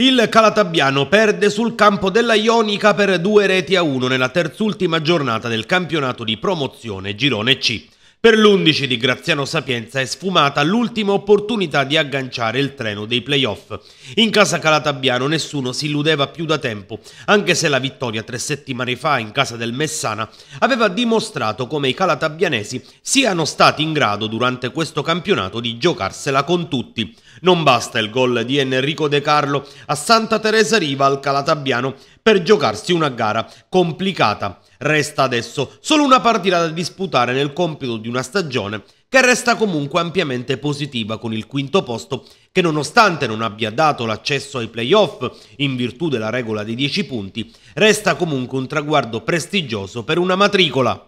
Il Calatabiano perde sul campo della Ionica per due reti a uno nella terzultima giornata del campionato di promozione Girone C. Per l'11 di Graziano Sapienza è sfumata l'ultima opportunità di agganciare il treno dei playoff. In casa Calatabiano nessuno si illudeva più da tempo, anche se la vittoria tre settimane fa in casa del Messana aveva dimostrato come i calatabianesi siano stati in grado durante questo campionato di giocarsela con tutti. Non basta il gol di Enrico De Carlo a Santa Teresa Riva al Calatabiano per giocarsi una gara complicata. Resta adesso solo una partita da disputare nel compito di di una stagione che resta comunque ampiamente positiva con il quinto posto che nonostante non abbia dato l'accesso ai playoff in virtù della regola dei 10 punti, resta comunque un traguardo prestigioso per una matricola.